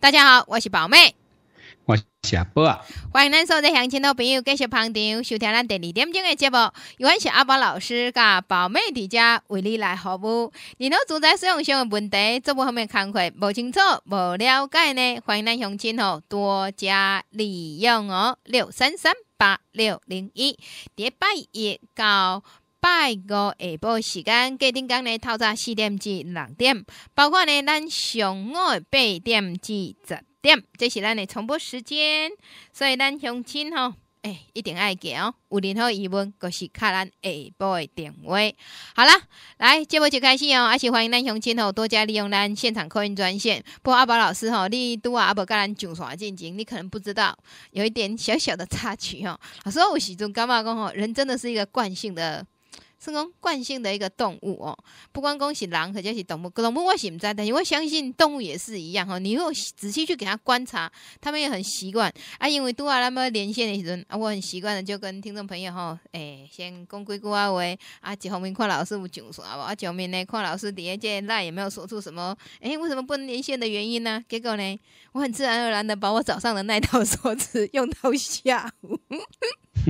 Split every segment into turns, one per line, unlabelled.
大家好，我是宝妹，
我波啊，
欢迎咱所在乡亲的朋友，继续捧场收听咱第二点钟的节目。有问是阿宝老师噶宝妹在家为你来服务，你何住宅使用上的问题，做部方面看会无清楚、无了解呢，欢迎咱乡亲哦，多加利用哦，六三三八六零一，礼拜一到。拜五下晡时间，固定讲咧，透早四点至六点，包括咧咱上午八点至十点，这是咱的重播时间。所以咱相亲吼，诶，一定爱点哦。有任何疑问，都是敲咱下晡的电话。好啦，来节目就开始哦，而且欢迎咱相亲吼，多加利用咱现场扣音专线。不过阿宝老师吼，你拄啊阿宝甲咱上线进行，你可能不知道，有一点小小的插曲吼。所以有时阵感觉讲吼，人真的是一个惯性的。是讲惯性的一个动物哦，不光讲是狼，或者是动物，动物我是不知，但是我相信动物也是一样哦。你如果仔细去给他观察，他们也很习惯啊。因为多啊，那么连线的时阵啊，我很习惯的就跟听众朋友哈，诶先讲几句阿维啊，几后面看老师不讲说，啊，讲面呢看老师底下这那也没有说出什么，诶，为什么不能连线的原因呢？结果呢，我很自然而然的把我早上的那套 说辞用到下午。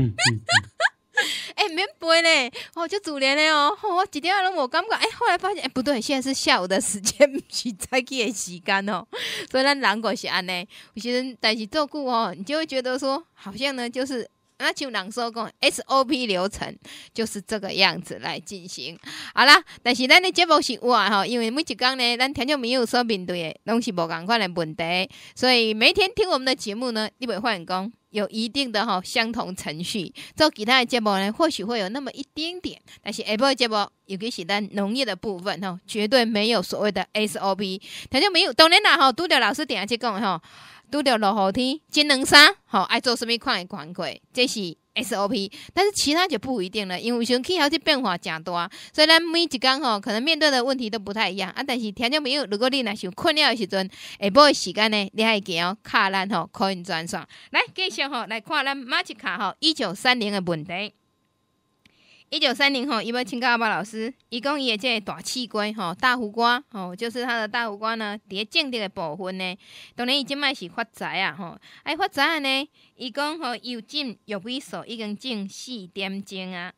哎，免背嘞，哦，就主连嘞哦，我一天拢无感觉，哎，后来发现，哎，不对，现在是下午的时间，唔 是早起的时间哦，所以咱难怪是安尼，有些人但是照顾哦，你就会觉得说，好像呢，就是。那就人说讲 SOP 流程就是这个样子来进行，好啦，但是咱的节目是话哈，因为每一讲呢，咱听众没有说面对的拢是无共款的问题，所以每天听我们的节目呢，你会发现讲有一定的哈相同程序。做其他的节目呢，或许会有那么一丁点，但是 Apple 节目尤其是咱农业的部分哈，绝对没有所谓的 SOP，听就没有。当然啦，哈，拄着老师点下去讲哈。拄着落雨天，真两衫，吼爱做甚物款的款款，这是 SOP。但是其他就不一定了，因为天气候时变化诚大，所以咱每一工吼，可能面对的问题都不太一样啊。但是听众朋友，如果你若想困了的时阵，下晡时间呢，你还可哦，卡兰吼，可以转上来继续吼，来看咱马吉卡吼，一九三零的问题。一九三零吼，伊要请教阿爸老师，伊讲伊的这个大气瓜吼，大胡瓜吼，就是他的大胡瓜呢，伫咧种这的部分呢，当然伊即摆是发财啊吼，哎发财呢，伊讲吼又种玉米手，已经种四点钟啊，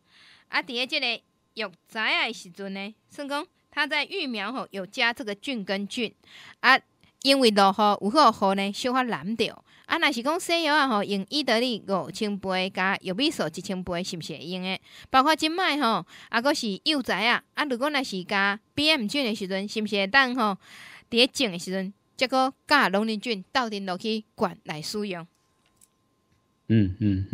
啊伫咧即个有财的时阵呢，算讲他在育苗吼有加这个菌根菌啊，因为落雨有好雨呢，小可难着。啊，若是讲西药啊，吼，用伊德利五千杯加玉米素一千杯，是毋是会用诶？包括即摆吼，啊，个是幼崽啊，啊，如果若是加 B M 军诶时阵，是毋是会等吼？伫咧种诶时阵，则果加农林菌斗阵落去管来使用。
嗯嗯。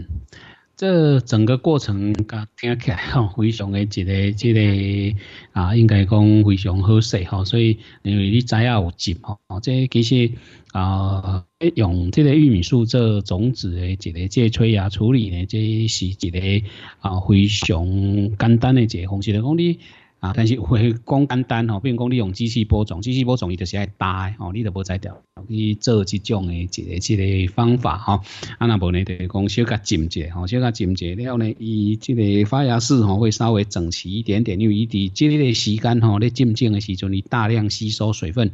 这整个过程，噶听起来吼，非常的一个、一个啊，应该讲非常好势吼。所以，因为你知啊有接吼，即其实啊，用这个玉米树做种子的一个个催芽处理呢，这是一个啊非常简单的一个方式，来讲你。啊，但是会光单单吼，比如讲你用机器播种，机器播种伊就是爱大吼，你都无摘调去做这种的一个一个方法吼，啊那无呢？就讲小甲浸者，吼小甲浸者了后呢，伊这个发芽势吼会稍微整齐一点点，因为伊伫这个时间吼咧浸浸的时阵，你大量吸收水分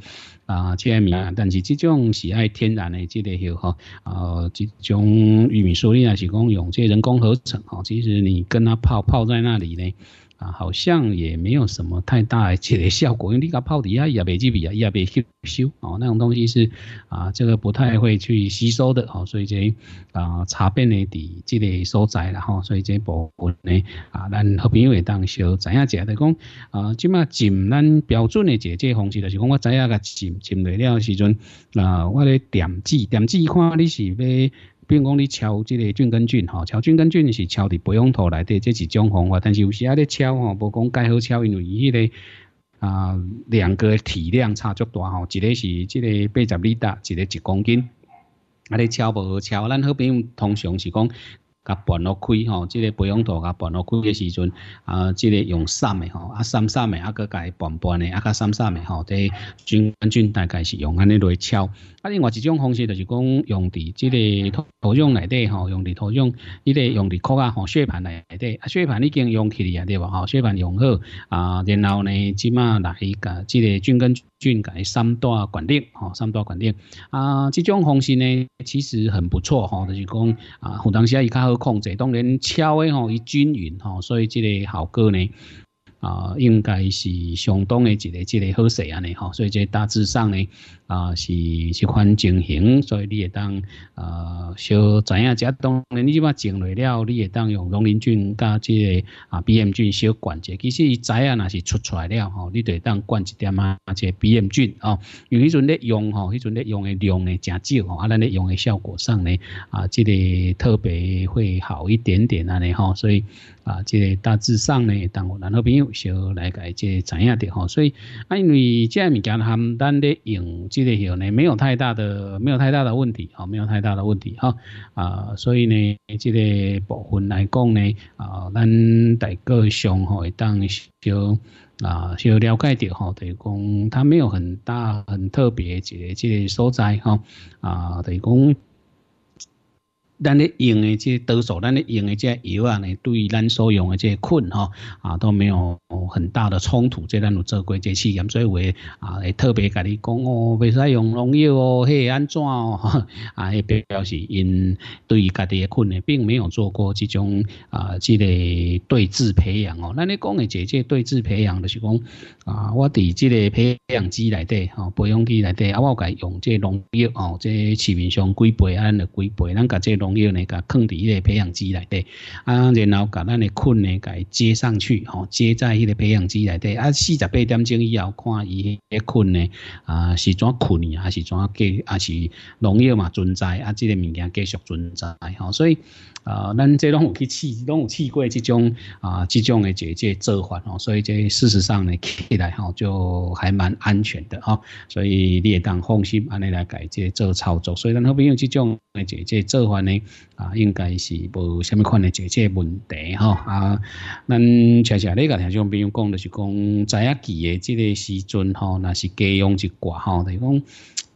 啊，切啊，但是这种是爱天然的这个效吼，呃，这种玉米素呢是讲用这人工合成吼，其实你跟它泡泡在那里呢。啊，好像也没有什么太大解的效果，因为你讲泡底下也白剂比啊，也白吸收哦，那种东西是啊，这个不太会去吸收的哦，所以这啊，差别呢，伫这个所在啦吼，所以这部分呢啊，咱好朋友会当小怎样解的讲啊，即卖浸咱标准的解解方式，就是讲我知影甲浸浸来了时阵，那我咧点剂点剂看你是要。比如讲，你抄这个菌根菌，吼，抄菌根菌是抄伫培养土内底，这是种方法。但是有时啊咧抄吼，无讲盖好抄，因为伊迄个啊，两个体量差足大吼，一个是这个八十厘克，一个一公斤，啊！咧抄无抄，咱那边通常是讲。甲拌落开吼，即个培养土甲拌落开诶时阵，啊，即个用散嘅吼，啊散散诶，啊佢家拌拌嘅，啊甲散散嘅吼，啲菌菌大概是用安尼嚟敲。啊，另外一种方式就是讲用伫即个土壤内底吼，用伫土壤，呢啲用啲曲啊，血盤内底，啊血盤已经用起啊，對无吼，血盤用好，啊，然后呢，即刻来甲即个菌菌。均改三大管力，吼三大管定啊，这种方式呢，其实很不错，吼，就是讲啊，有当时啊，伊较好控制，当然敲的吼，伊均匀，吼，所以这个效果呢，啊，应该是相当的，一个，一个好势啊，呢，吼，所以这大致上呢。啊，是一款情形，所以你会当啊，小知影者当然，你即马种落了，你会当用农林菌加即个啊，B M 菌小管者。其实伊知影那是出出来了吼，你就会当灌一点啊，即 B M 菌哦。因为迄阵咧用吼，迄阵咧用诶量呢诚少吼，啊，咱咧用诶效果上呢啊，即个特别会好一点点安尼吼。所以啊，即个大致上呢，当我然好朋友小来解即知影的吼。所以啊，因为即个物件含咱咧用即。这个有呢，没有太大的，没有太大的问题啊，没有太大的问题哈啊，所以呢，这个部分来讲呢啊，咱大概上海当小啊要了解到吼，等于讲它没有很大很特别这个这个所在哈啊，等于讲。咱咧用的即多数，咱咧用的即药啊，呢对咱所用的即菌吼啊都没有很大的冲突。即咱有做过即试验，所以话啊会特别甲你讲哦，未使用农药哦，嘿安怎哦 啊？迄表示因对于家己的菌的，并没有做过这种啊即个对质培养哦。咱咧讲的即即对质培养就是讲啊，我伫即个培养基内底吼，培养基内底啊，我改用即农药哦，即市面上几倍啊，咱几倍咱甲即农。药呢，甲坑迄个培养基内底，啊，然后甲咱的菌呢，甲接上去，吼，接在迄个培养基内底，啊，四十八点钟以后看伊个菌呢，啊，是怎菌呀，还是怎继，还是农药嘛存在，啊，这个物件继续存在，吼，所以，呃，咱这拢有去试，拢有试过这种，啊，这种的解决做法，吼，所以这事实上呢起来，吼，就还蛮安全的，吼，所以你也当放心，安尼来改这做操作，所以咱后边用这种个解决做法呢。啊，应该是无虾米款的这这问题吼啊，咱恰恰你个听众朋友讲就是讲，在影奇的这个时阵吼，那是家用一挂吼，就是讲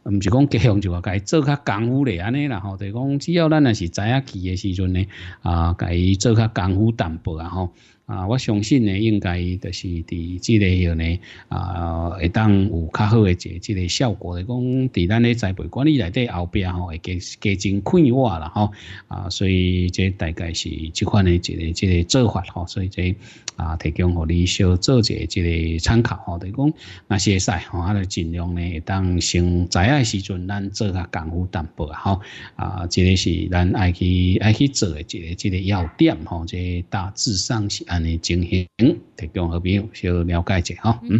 唔是讲家用一话该做较功夫咧。安尼啦吼，就是讲只要咱那是在影奇的时阵呢啊，该做较功夫淡薄啊吼。啊，我相信呢，应该就是伫即个吼呢，啊会当有较好诶，一个即个效果，咧。讲伫咱咧栽培管理内底后壁吼，会加加真快活啦吼，啊，所以个大概是即款诶一个即个做法吼，所以个啊提供互你小做一个即个参考吼，就讲那些使吼，啊，著尽量呢会当先在诶时阵咱做下功夫淡薄吼，啊，即个是咱爱去爱去做诶一个一个要点吼，即、个大致上是。安尼情形提供朋友要了解一下哈？嗯，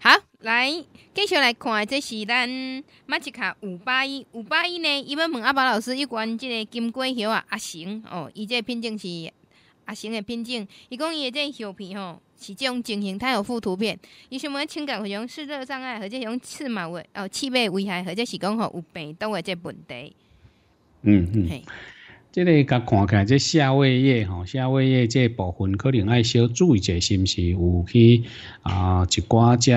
好，来继续来看，这是咱马吉卡五八一五八一呢。伊要问阿宝老师，有关即个金龟叶啊，阿行哦，伊这品种是阿行的品种，伊讲伊这叶片吼是这种情形，它有副图片。伊想问情感内种视热障碍，或者是种刺毛的哦，刺猬危害，或者是讲吼有病毒的这问题。
嗯嗯。即个甲看开，即个夏威夷吼，夏威夷即部分可能爱小注意者，是毋是？有去啊，一寡只，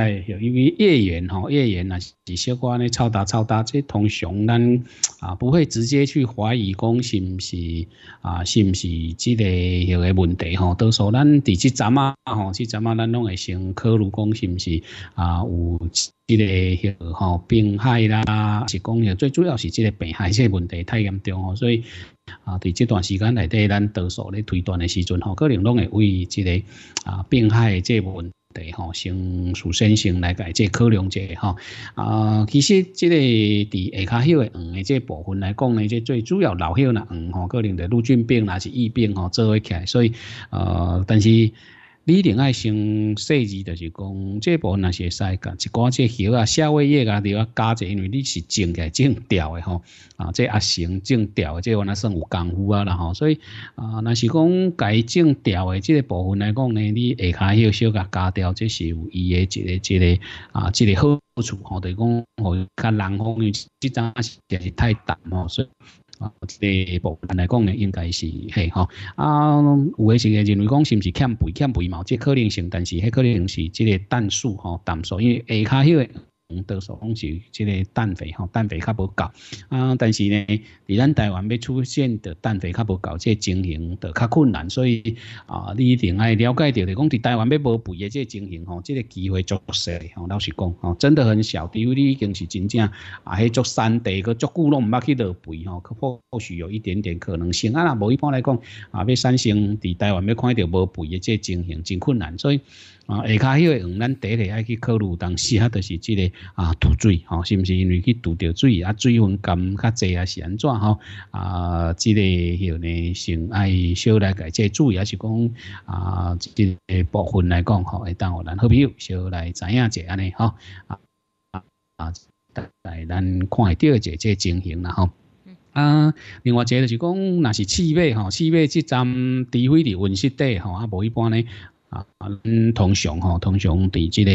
因为越员吼，越员呐，是小寡咧超大超大，即通常咱啊，不会直接去怀疑讲是毋是啊，是毋是即个迄个问题吼？多数咱伫即阵啊，吼，即阵啊，咱拢会先考虑讲是毋是啊，有即个迄个吼病害啦，是讲迄最主要是即个病害，即个问题太严重吼，所以。啊，伫这段时间内底，咱多数咧推断的时阵吼，可能拢会为这个啊病害的这问题吼，先事先先来解这考量者吼。啊，其实这个伫下骹迄个黄的这部分来讲呢，这最主要老后呐黄吼，可能得陆军病还是疫病吼做会起来，所以呃，但是。你定要先细枝，就是讲这部分那些晒干，一寡这叶啊、下位叶啊，对啊加着，因为你是种个种调的吼，啊，这也成种条的，这话那算有功夫啊啦吼，所以啊，那是讲该种调的这个部分来讲呢，你下骹迄小个加条，这是有伊的一个一个啊，一个好处吼，就讲吼，较南方伊即阵是太淡吼，所以。啊，这个部分来讲呢，应该是系吼，啊，有诶是会认为讲是毋是欠肥、欠肥毛，即可能性，但是迄可能是即个单素吼单素，因为下骹迄个。多数拢是即个氮肥吼，氮肥较无够啊！但是呢，伫咱台湾要出现的氮肥较无够，即个情形就较困难，所以啊，你一定爱了解着。讲伫台湾要无肥的即个情形吼，即个机会足少。吼，老实讲，吼，真的很小。因为你已经是真正啊，迄足三地去足久拢毋捌去落肥吼，可或许有一点点可能性。啊，无一般来讲啊，要产生伫台湾要看到无肥的即个情形真困难，所以。啊，下骹迄个，黄，咱第个爱去考虑，当时啊，都是即个啊，吐水吼，是不是？因为去吐着水啊，水分感较济啊，是安怎吼？啊，即个许呢，先爱少来解解注意，还是讲啊，即个部分来讲吼，会当我咱好朋友少来知影者安尼吼。啊啊啊，来咱看钓个即个情形啦吼。啊，另外一个就是讲，那是气味吼，气味即阵，除非伫温室底吼，啊，无一般呢。啊，通常吼，通常伫即个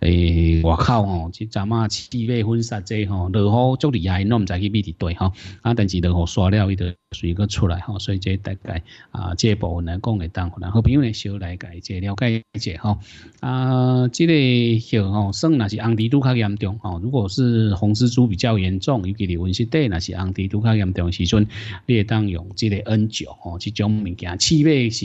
诶外口吼，即阵啊，气味分散济吼，落雨足厉害，拢毋知去比伫对吼。啊，但是落雨刷了，伊都随个出来吼，所以即大概啊，即、个部分来讲会当，然后朋友来小了解，即了解一吼。啊，即个吼，算那是红蜘蛛较严重吼。如果是红蜘蛛比较严重，尤其是温室底，那是红蜘蛛较严重时阵，你会当用即个 N 九吼，即种物件气味是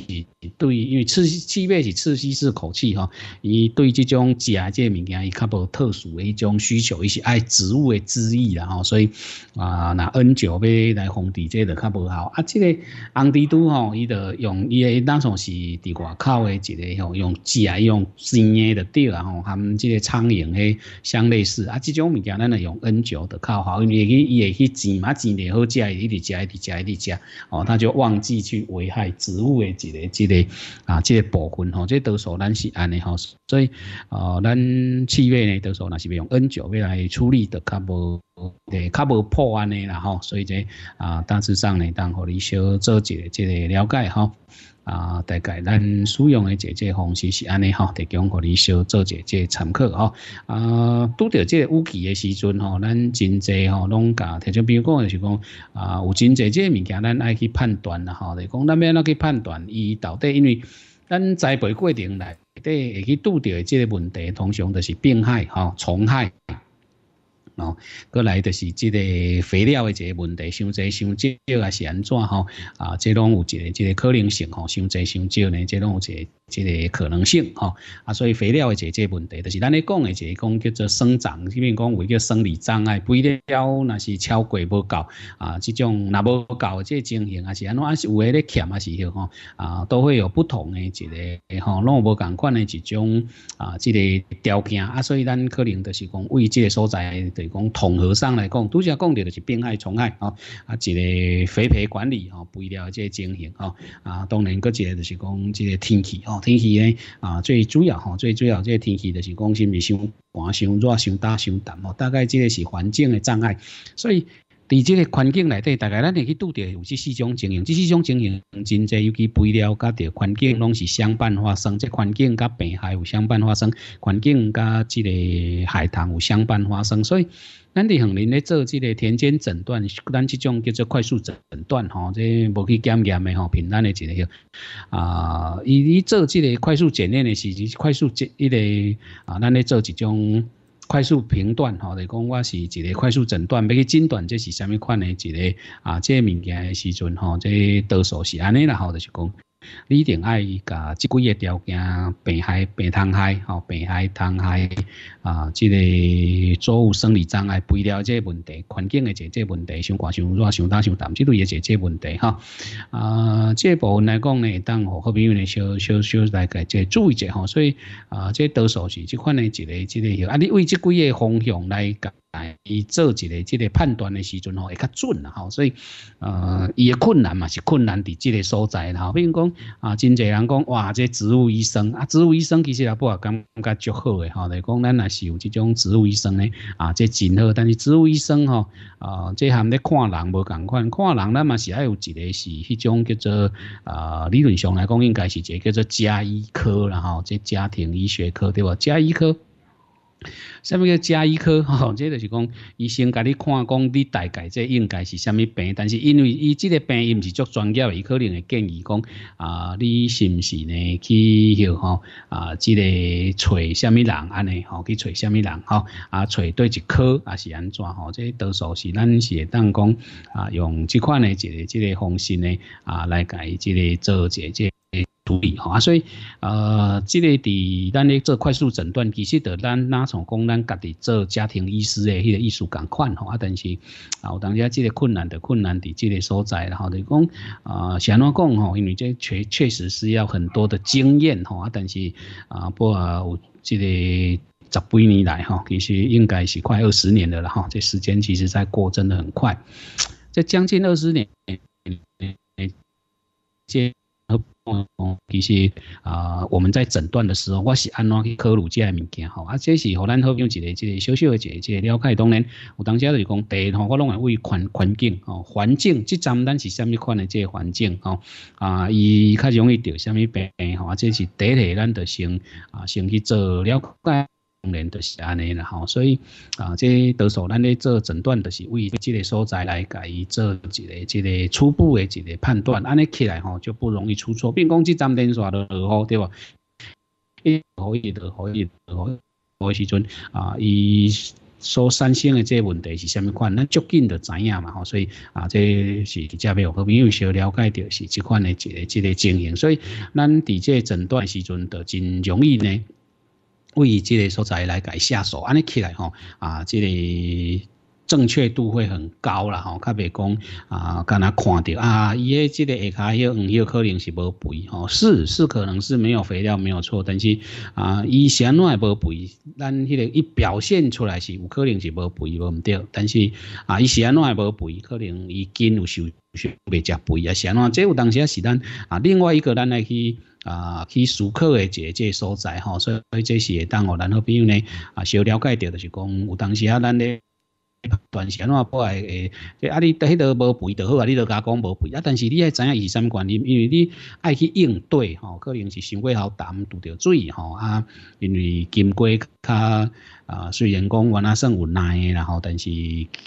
对，因为刺气味。刺吸式口气吼，伊对这种食这物件伊较无特殊的一种需求，伊是爱植物的汁液啦吼，所以啊，那 N 九要来封地这就较无效。啊，这个红帝都吼，伊就用伊诶，当纯是伫外口诶一个吼，用假用新诶着对啊吼，含这个苍蝇诶相类似啊，这种物件咱来用 N 九就较好，因为伊伊会去煎嘛，煎也好食，伊伫食，伊伫食，伊伫食，哦，那就忘记去危害植物诶一个一个啊，这个部分吼。哦，这多数咱是安尼吼，所以哦，咱气味呢，多数那是要用 N 九来处理的，较无诶，较无破案的啦吼。所以这啊，大致上呢，当互你小做一即个了解吼。啊，大概咱使用诶即个方式是安尼吼，提供互你小做一即个参考吼。啊，拄着即个乌鸡诶时阵吼，咱真侪吼拢甲，提像比如讲就是讲啊，有真侪即个物件，咱爱去判断啦吼，就讲咱要哪去判断伊到底因为。咱栽培过程内底会去拄到的即个问题，通常就是病害吼、虫害哦，阁来就是即个肥料的即个问题，伤侪、伤少抑是安怎吼啊？即拢有一个即个可能性吼，伤侪、伤少呢，即拢有一个。即个可能性哈啊，所以肥料的解决问题，就是咱咧讲的，就是讲叫做生长，即如讲有叫生理障碍，肥料那是超过无够啊，这种那无够即个情形啊，是安怎是有咧欠啊，是后吼啊，都会有不同的一个吼，那无样款的一种啊，即个条件啊，所以咱可能就是讲，为这所在，就是讲统合上来讲，拄则讲着就是病害虫害啊啊，一个肥培管理吼，肥料即个情形吼啊，当然，搁一个就是讲即个天气吼。天气咧啊，最主要吼，最主要，这天气就是讲是毋是伤寒、伤热、伤大、伤淡哦。大概这个是环境的障碍，所以。在即个环境内底，大概咱会去拄到有这四种情形，这四种情形真侪，尤其肥料甲着环境拢是相伴发生，即环境甲病害有相伴发生，环境甲即个海棠有相伴发生，所以咱伫乡里咧做即个田间诊断，咱即种叫做快速诊断吼，即无去检验的吼，平咱的即个，啊，伊伊做即个快速检验的是，是快速检一个啊，咱咧做一种。快速评断吼，就讲我是一个快速诊断，要去诊断这是什么款的一个啊，这物件的时阵吼，这多数是安尼啦吼，就讲。你一定爱甲即几个条件病害病虫害吼病害虫害啊，即个作物生理障碍肥料这问题环境的即这问题，伤寒伤热伤淡伤淡，即类也即这问题哈啊，这部分来讲呢，当好朋友呢，小小来大概即注意一下吼，所以啊，这多数是即款的一个，一个啊，你为即几个方向来甲。哎，伊做一个即个判断的时阵吼，会较准啦吼，所以呃，伊的困难嘛是困难伫即个所在啦吼，比如讲啊，真济人讲哇，即植物医生啊，植物医生其实也不啊感觉足好诶吼，来讲咱也是有即种植物医生呢啊，即真好，但是植物医生吼啊，即含咧看人无同款，看人咱嘛是爱有一个是迄种叫做啊，理论上来讲应该是一个叫做家医科啦吼，即家庭医学科对吧？家医科。虾米叫加医科？吼，即就是讲医生甲你看讲你大概即应该是虾米病，但是因为伊即个病伊毋是足专业，伊可能会建议讲啊，你是毋是呢去吼啊，即个找虾米人安尼吼去找虾米人吼啊，找对一科啊是安怎吼？即多数是咱是会当讲啊，用即款的一个即个方式呢啊来伊即个做解决。处理哈，所以呃，这个伫咱咧做快速诊断，其实就咱哪从讲咱家己做家庭医师的迄个艺术板吼啊，但是啊，我当下这个困难的困难的这个所在，然后就讲啊，想要讲吼，因为这确确实是要很多的经验哈，但是啊，不过有这个十几年来哈，其实应该是快二十年了哈，这时间其实在过真的很快，这将近二十年哦，其实啊，我们在诊断的时候，我是安怎去考虑这个物件吼，啊，这是互咱好用一个一个小小的一个一个了解。当然，有当时就是讲地吼，我拢会为环环境吼，环境即站咱是虾米款的即个环境吼，啊，伊较容易得虾米病吼，啊，这是第个咱就先啊，先去做了解。当然就是安尼啦吼，所以啊，即到手，咱咧做诊断，都是为即个所在来给伊做一个一个初步诶一个判断，安尼起来吼就不容易出错，变讲，这张断刷都二号对吧？一可以二可以二二时阵啊，伊所产生诶即个问题是虾米款，咱足紧就知影嘛吼，所以啊，即是没有好朋友小了解到是这款诶一个一个情形，所以咱伫即诊断时阵就真容易呢。为即个所在来改下手，安尼起来吼，啊，即个正确度会很高啦吼，较袂讲啊，干那看到啊，伊诶即个下骹迄黄迄可能是无肥吼，是是可能是没有肥料没有错，但是啊，伊安怎也无肥，咱迄个伊表现出来是有可能是无肥无唔对，但是啊，伊安怎也无肥，可能伊筋有收，未食肥啊安怎即有当时是咱啊，另外一个咱来去。啊，去诶，一的这这所在吼，所以所以这是会当哦。然后，比如呢，啊，小了解着就是讲，有当时啊，咱咧短时间话过来诶，即啊你伫迄度无肥就好啊，你都甲讲无肥啊。但是你爱知影是啥物原因，因为你爱去应对吼，可能是伤过喉痰拄着水吼啊，因为金龟较。啊，虽然讲我那算有耐然后但是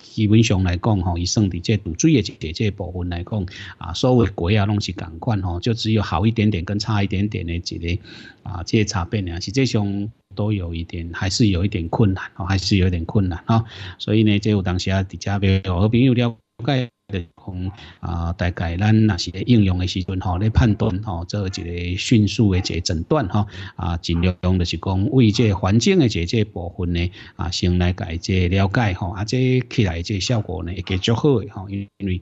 基本上来讲吼，伊算伫这堵水的这个这部分来讲，啊，所有贵啊拢是赶款吼，就只有好一点点跟差一点点的只个啊，这差别呢，实际上都有一点，还是有一点困难，还是有一点困难哈。所以呢，这有当时啊，伫下边有好朋友聊。解的，讲啊，大概咱那些应用的时阵吼，咧判断吼，做一个迅速的一个诊断吼，啊，尽量就是讲为这环境的这这部分呢，啊，先来改这了解吼，啊，这起来这效果呢，也较足好的哈，因为。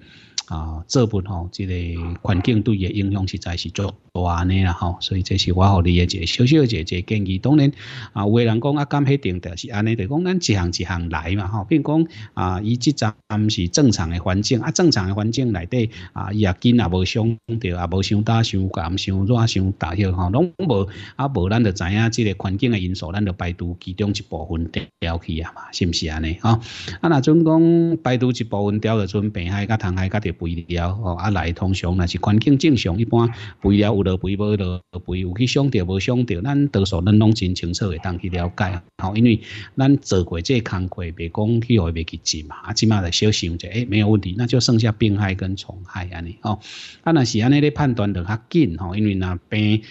啊作物吼即个环境对伊的影响实在是足大安尼啦吼所以这是我互你的一个小小的一个建议当然啊有的人讲啊敢迄定的是安尼的讲咱一项一项来嘛吼比如讲啊伊即站毋是正常的环境啊正常的环境内底啊伊也紧也无相对也无相打相干相抓相打迄个吼拢无啊无咱就知影即个环境的因素咱就排除其中一部分掉去啊嘛是毋是安尼吼啊若准讲排除一部分掉的准备海甲糖海甲肥料吼，啊，来通常若是环境正常，一般肥料有落肥无落肥，有去伤着无伤着，咱多数咱拢真清楚会当去了解吼，因为咱做过这工课，袂讲去后袂去浸嘛，啊，起码来小想者，诶，哎，没有问题，那就剩下病害跟虫害安尼吼，啊，若是安尼咧判断得较紧吼，因为那病。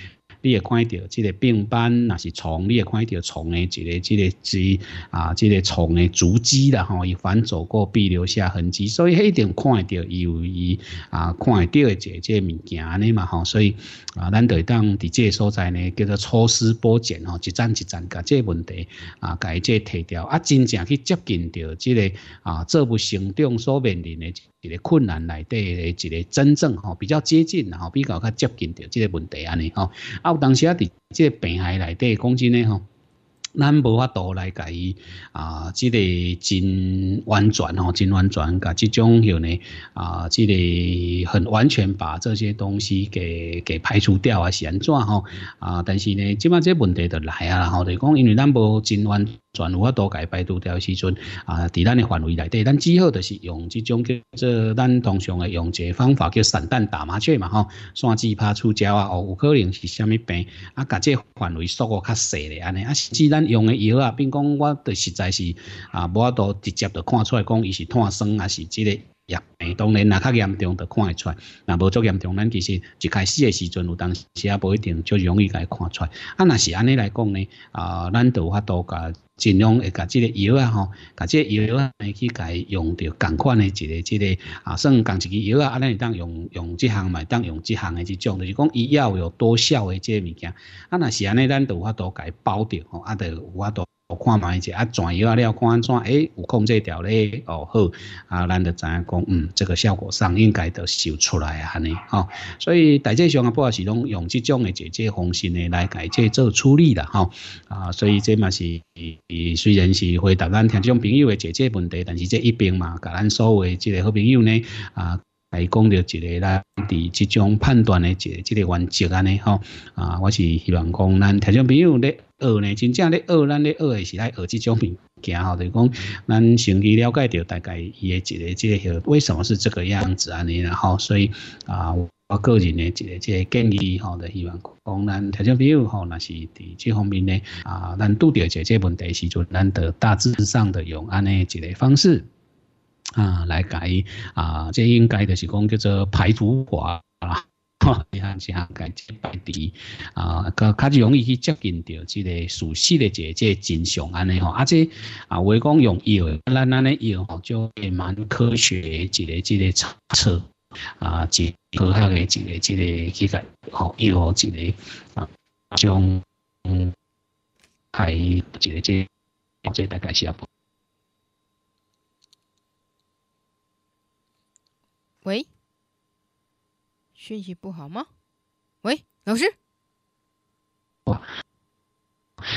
你也看到，即个病斑，那是虫；你也看到虫诶，这个这个枝啊，即个虫诶足迹啦吼，伊反走过必留下痕迹，所以一定看得到，有伊啊看得到一个这个物件呢嘛吼，所以啊，咱得当伫这所在呢，叫做抽丝剥茧吼，一站一站甲这问题啊，甲伊这提掉，啊，真正去接近到即个啊，做不成长所面临诶一个困难内底诶一个真正吼，比较接近吼，比较较接近到即个问题安尼吼啊。有当时啊，伫即个病害内底讲真诶吼，咱无法度来甲伊啊，即个真完全吼，真完全甲即种有呢啊，即个很完全把这些东西给给排除掉啊，是安怎吼啊，但是呢，即摆即问题就来啊然吼，就讲因为咱无真完。全有法多解排除掉时阵，啊，在咱的范围内底，咱只好就是用这种叫做咱通常的用这方法叫散弹打麻雀嘛吼，散枝拍出招啊，哦，有可能是虾米病，啊，甲这范围缩个较细咧安尼，啊，甚至咱用的药啊，并讲我，的实在是，啊，无法多直接就看出来讲伊是烫伤还是即个。疫当然啦，较严重就看会出，来。那无足严重，咱其实一开始的时阵有当时也不一定足容易来看出。来。啊，那是安尼来讲呢，啊、咱就有法多个尽量会个这个药啊吼，个这个药啊去个用着共款的一个这个啊，算共一支药啊，安尼当用用这项嘛，当用这项的这种，就是讲医药有多效的这物件。啊，那是安尼，咱就有法多个包着吼，啊，就有法多。我看卖者啊，怎样啊？你要看安怎？哎，有控制条咧，哦好，啊，咱就知影讲，嗯，这个效果上应该都修出来啊，安尼吼，所以大致上啊，不管是拢用即种诶解决方式呢来解决做处理啦，吼，啊，所以即嘛是虽然是回答咱听众朋友诶解决问题，但是即一边嘛，甲咱所谓即个好朋友呢啊，系讲着一个啦，伫即种判断诶一个即个原则安尼吼，啊，我是希望讲咱听众朋友咧。二呢，真正咧二，咱咧二也是爱耳即种物件吼，就讲咱先去了解着大概伊诶一个即个为什么是这个样子安尼啦吼，所以啊，我个人呢一个即个建议吼，就希望讲咱听众朋友吼，那是伫即方面呢啊，咱拄着即个问题时阵，咱得大致上的用安尼一个方式啊来解啊，即应该就是讲叫做排除法啦。哈，你按只行介只地，啊，较较容易去接近到即个熟悉的即个真相安尼吼，而且啊，话讲用药，咱咱尼药吼，就蛮科学一个即个测测，啊，即科学的一个即个去互伊药一个啊，将系一个即，即大概是啊，
喂。讯息不好吗？喂，
老师。啊，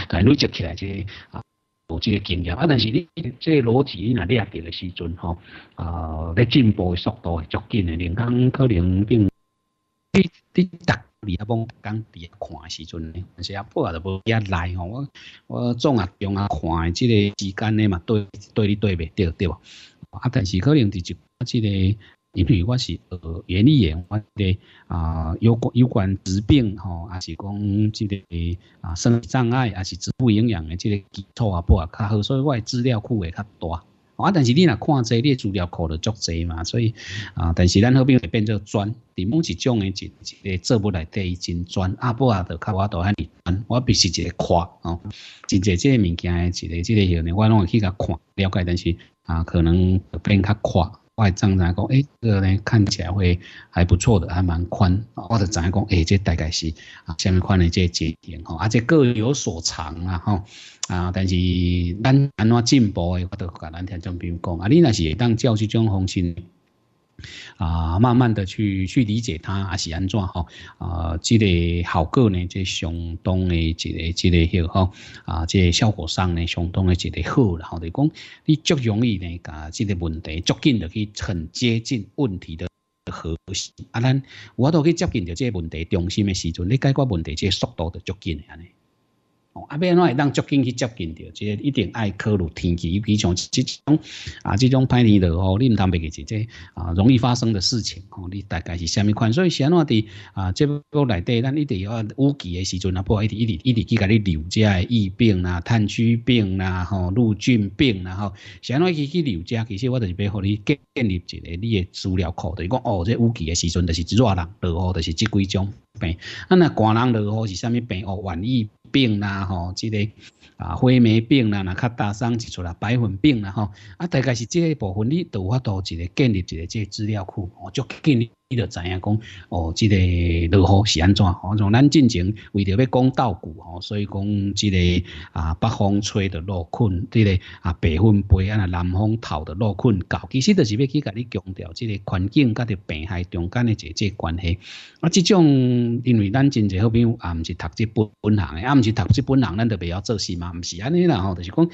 但累积起来，即个啊，有这个验啊。但是你即个逻辑，伊也啊，着个时阵吼，啊，你进步的速度足紧的，人讲可能并你你达阿伯讲一看时阵呢，但是阿伯都无加来吼。我我总啊常啊看即个时间呢嘛，对对你对袂对对不？啊，但是可能伫一即个。因为如我是呃，园艺员，我的啊，有关有关疾病吼，还是讲即个啊生理障碍，还是植物营养的即个基础啊不啊较好，所以我资料库会较大。啊，但是你若看这你资料库就足侪嘛，所以啊，但是咱好比会变做专，伫某是种的一一个做不来，第一真专，啊，不啊，就较我都安尼专，我必须一个宽哦，真侪即个物件，一个即个样呢，我拢去甲看了解，但是啊，可能变较宽。正来讲，哎，这个呢看起来会还不错的，还蛮宽啊。或者样讲，哎，这大概是啊，下面宽的这节点吼，而且各有所长啊哈啊。但是咱安怎进步的，我都甲咱听众朋友讲啊。你那是当照这种方式。啊，慢慢的去去理解它，也是安怎吼？啊，即个效果呢，即相当的即个即个效吼？啊，即效果上呢，相当的即个好，然后就讲，你足容易呢，甲即个问题足紧就去很接近问题的核心。啊，咱我都去接近到这问题中心的时阵，你解决问题这速度就足紧安尼。哦，啊，变哪会当接近去接近到，即一定爱考虑天气，比像即种啊，即种歹天落雨，你唔当别个是即啊容易发生的事情。哦，你大概是虾米款？所以现在伫啊，即部内底咱一定有雨五季时阵啊，不一、定一、定一、定去甲你留遮个疫病啊、炭疽病啊、吼，陆菌病啊、吼。现在去去留遮。其实我就是要互你建立一个你的资料库，就是讲哦，即雨季的时阵就是热人落雨，就是即几种病。啊，那寒人落雨是虾米病哦？万一？病啦吼，这个啊，灰霉病啦，那较大伤几出来，白粉病啦吼，啊，大概是这个部分，你都法度一个建立一个这资料库，哦，就建立。你就知影讲哦，即个落雨是安怎？吼，像咱进前为着要讲稻谷吼，所以讲即个啊，北风吹着落困，即个啊，北风背啊，南风透着落困到。其实就是要去甲你强调即个环境甲着病害中间诶这这关系。啊，即种因为咱真侪好朋友啊，毋是读即本本行诶，啊，毋是读即本行，咱就未晓做事嘛，毋是安尼啦吼，就是讲。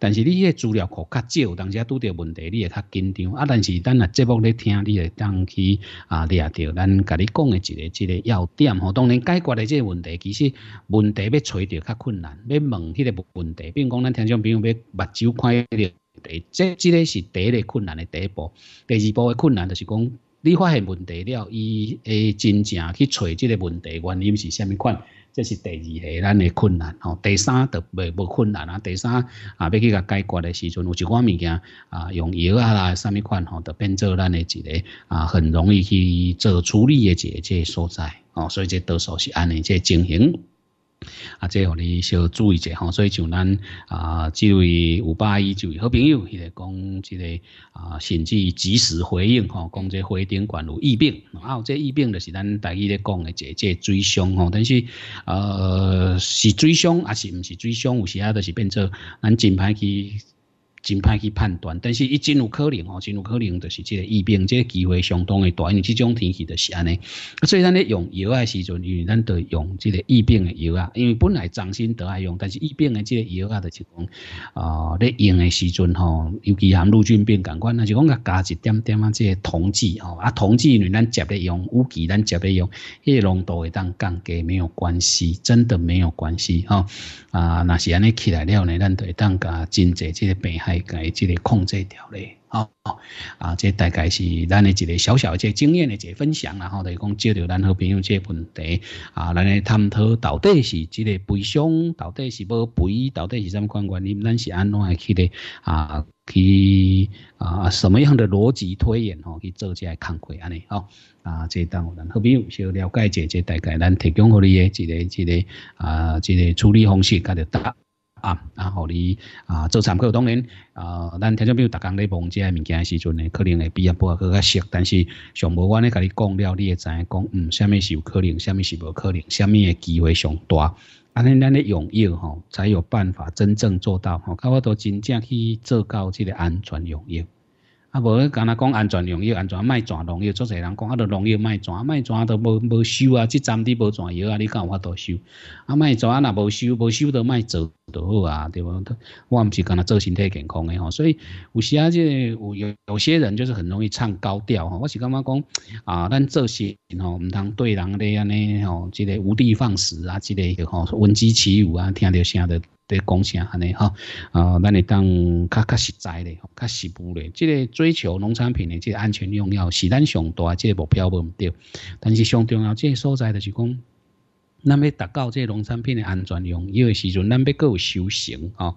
但是你个资料库较少，当时啊拄着问题，你会较紧张。啊，但是咱啊节目咧听，你会当去啊。对啊，对，咱甲你讲的即个即个要点吼，当然解决的即个问题，其实问题要找着较困难，要问迄个问题，比如讲，咱听众比如要目睭看的，即即个是第一个困难的第一步，第二步的困难就是讲，你发现问题了，伊会真正去找即个问题原因是什么款？这是第二个，咱的困难吼。第三就未无困难啊。第三啊，要去甲解决的时阵，有一寡物件啊，用药啊啦，啥物款吼，就变做咱的一个啊，很容易去做处理的一个这个所在。哦，所以这多数是安尼这情形。啊，即互你小注意者吼，所以像咱啊即位五八一就位好朋友，伊个讲即个啊，甚至及时回应吼，讲个火顶管有疫病，啊，有个疫病就是咱大家咧讲的这这最凶吼，但是呃是最凶还是唔是最凶？有时啊都是变做咱近排去。真歹去判断，但是伊真有可能吼，真有可能就是即个疫病，即个机会相当的大，因为这种天气就是安尼。所以咱咧用药诶时阵，因为咱得用即个疫病诶药啊，因为本来长心得爱用，但是疫病诶即个药啊，就是讲哦，咧用诶时阵吼，尤其含陆军病相关，也是讲加一点点啊，即个铜剂吼，啊，铜剂因为咱接咧用，武器咱接咧用，迄个浓度会当降低没有关系，真的没有关系哈啊，那是安尼起来了呢，咱会当加真济即个病害。来，即个控制条例，吼啊，即大概是咱的一个小小一个经验的一个分享，然后来讲交流咱好朋友这问题，啊，咱来探讨到底是即个赔伤，到底是要赔，到底是什么关原因，咱是安怎去咧啊去啊什么样的逻辑推演吼去做这工作安尼，吼啊，即当咱好朋友去了解一下，即大概咱提供给你的一个一个啊一个处理方式，噶着得。啊然后你啊做参考。当然啊，咱听众朋友，逐工咧忙遮物件时阵呢，可能会比较不较熟，但是上无我咧甲你讲了，你会知影讲，嗯，虾米是有可能，虾米是无可能，虾米嘅机会上大。安尼咱咧用药吼，才有办法真正做到吼，甲我都真正去做到即个安全用药。啊，无，敢若讲安全用药，安怎卖转农药，足侪人讲啊，着农药卖转，卖转都无无收啊，即站你无转药啊，你敢有法度收？啊，卖转若无收，无收都卖做。都好啊，对不？我唔是讲他做身体健康的吼，所以有时啊，即有有有些人就是很容易唱高调吼。我是感觉讲啊，咱做事吼唔通对人咧安尼吼，即个无地放矢啊，即个嘅吼，闻鸡起舞啊，听到声的在讲声安尼吼啊，咱嚟当较较实在咧，较实步咧。即个追求农产品的即个安全用药是咱上大即个目标无唔对？但是上重要即个所在就是讲。咱要达到这农产品的安全用，有的时阵咱要搁有修行哦。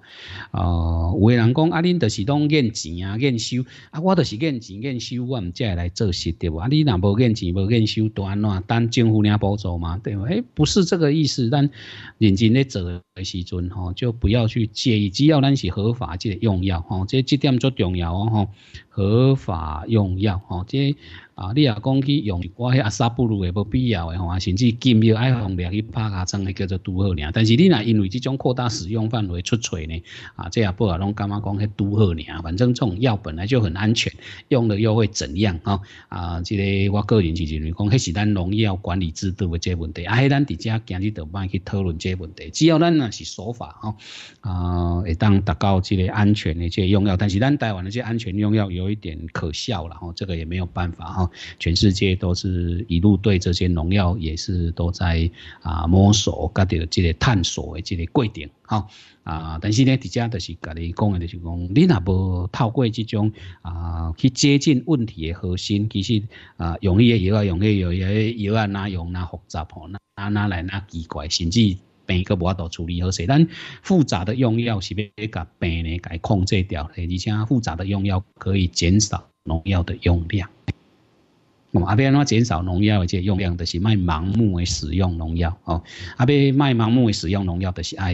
哦，有人讲啊，恁都是当验钱啊、验收啊，我都是验钱、验收，我唔即来做实对无？啊，你若无验钱、无验收，都安怎等政府领补助嘛？对无？哎，不是这个意思，咱认真咧做。时阵吼，就不要去介意，只要咱是合法个用药吼，这这点足重要哦吼。合法用药吼，这啊，你啊讲去用我遐阿沙不如诶，无必要诶吼，甚至禁药爱红药去拍下针，诶叫做拄好尔。但是你若因为这种扩大使用范围出错呢，啊，这也不啊拢干嘛讲迄拄好尔？反正这种药本来就很安全，用了又会怎样啊？啊，这个我个人是认为，讲迄是咱农药管理制度诶这问题，啊，迄咱直接今日就莫去讨论这问题，只要咱。是手法啊，会当达到这个安全的这些用药，但是咱台湾的这些安全用药有一点可笑了吼，这个也没有办法吼，全世界都是一路对这些农药也是都在啊摸索，家条这个探索的这个规定啊啊，但是呢，直接就是跟你讲的就是讲，你若无透过这种啊去接近问题的核心，其实啊容易也又啊容易药又又啊哪用哪复杂吼，哪哪来哪奇怪，甚至。病个法都处理好势。但复杂的用药是别个病呢，该控制掉嘞，而且复杂的用药可以减少农药的用量。我们阿别人话减少农药一些用量的是卖盲目为使用农药哦，阿别卖盲目为使用农药的是爱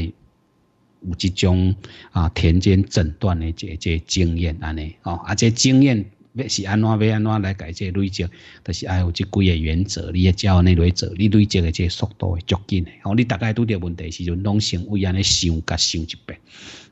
有这种啊田间诊断的这这经验安尼哦，啊这经验。要是安怎，要安怎来解这累积，但是要有即几个原则。你要照那累做，你累积的这速度会足紧的。哦，你大概拄着问题时，就拢先为安尼想，甲想一遍。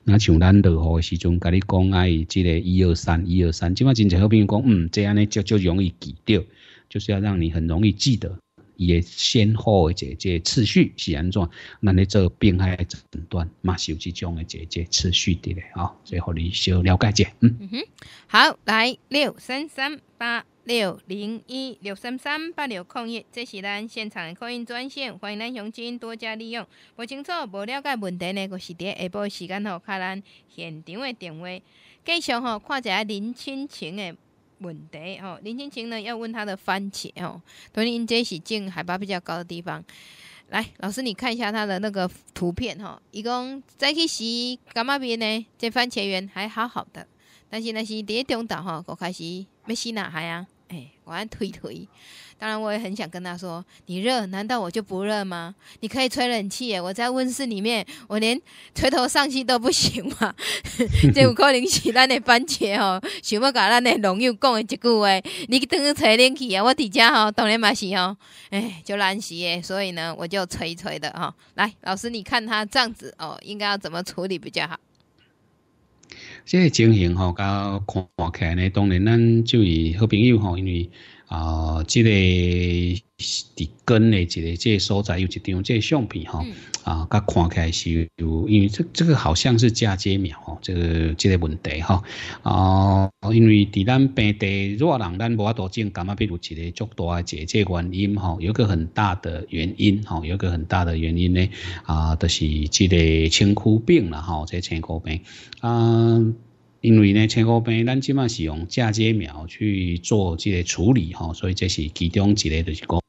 那像咱落雨的时，阵，甲你讲啊，即个一二三，一二三，即马真侪好朋友讲，嗯，这安尼就就容易记掉，就是要让你很容易记得。伊诶先后诶一个次序是安怎？咱咧做病害诊断嘛，有即种诶一个次序伫咧，吼，所以互你小了解者。嗯
哼，好，来六三三八六零一六三三八六空一，这是咱现场诶扩音专线，欢迎咱熊军多加利用。无清楚、无了解问题呢，就是伫下晡时间吼，开咱现场诶电话，继续吼看一下林亲情诶。问题哦，林青青呢要问他的番茄哦，昨林因杰喜进海拔比较高的地方，来老师你看一下他的那个图片哈，伊讲早起时干嘛变呢？这番茄园还好好的，但是那是第一中岛哈，我开始要洗哪海啊？哎，我安推推。当然，我也很想跟他说：“你热，难道我就不热吗？你可以吹冷气耶！我在温室里面，我连垂头丧气都不行嘛。”这有可能是咱的番茄哦，想要把咱的农友讲的一句话：“你等于吹冷气啊！”我自家哦，当然嘛是哦。哎，就难洗耶，所以呢，我就吹吹的哈。来，老师，你看他这样子哦，应该要怎么处理比较好？
这情形哦，到看起来呢，当然咱就是好朋友哈，因为。啊，这个是伫根的这个这所在有一张这相片哈，啊，佮看起来是，有，因为这这个好像是嫁接苗，吼，这个这个问题哈，啊，因为伫咱本地若人咱无法多种，感觉比如一个足大个解个原因哈，有个很大的原因哈，有个很大的原因呢，啊，就是这个青枯病啦，吼，这青枯病，啊。因为呢，青枯病咱即码是用嫁接苗去做这个处理吼，所以这是其中一个就是讲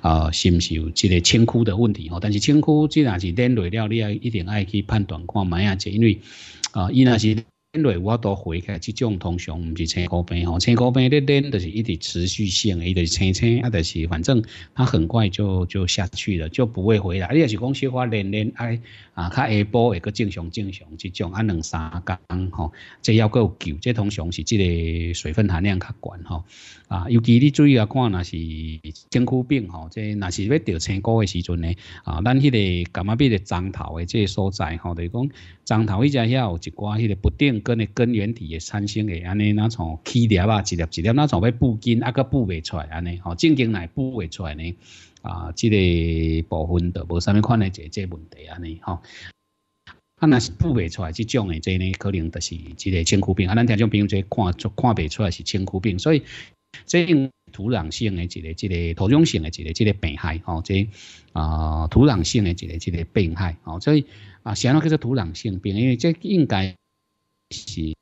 啊，是不是有这个青枯的问题吼？但是青枯，既然是连累了，你也一定爱去判断看卖啊？这因为啊，伊那是连累我都回个这种通常毋是青枯病吼，青枯病咧连就是一直持续性，伊就是青青啊，就是反正它很快就就下去了，就不会回来。你要是讲小可连连哎。啊，较下晡会阁正常正常，即种啊两三工吼，即要有救，即通常是即个水分含量较悬吼。啊，尤其你注意啊看，那是真枯病吼，即那是要着青菇的时阵呢。啊，咱迄个感嘛？病的樟头的即个所在吼，就讲樟头伊只遐有一挂迄个不定根的根源体产生诶安尼那从起条啊一粒一粒那从要补根，啊个补未出安尼，吼正经来补袂出来呢。啊，这个部分就无什么款的这这问题安尼吼，啊那是付袂出来，这种的这呢可能就是这个青枯病，啊，咱听种病这看出看袂出来是青枯病，所以这土壤性的一个、这个土壤性的一个、这个病害吼，这啊土壤性的一个、这个病害吼，所以啊，啥讲叫是土壤性病，因为这应该是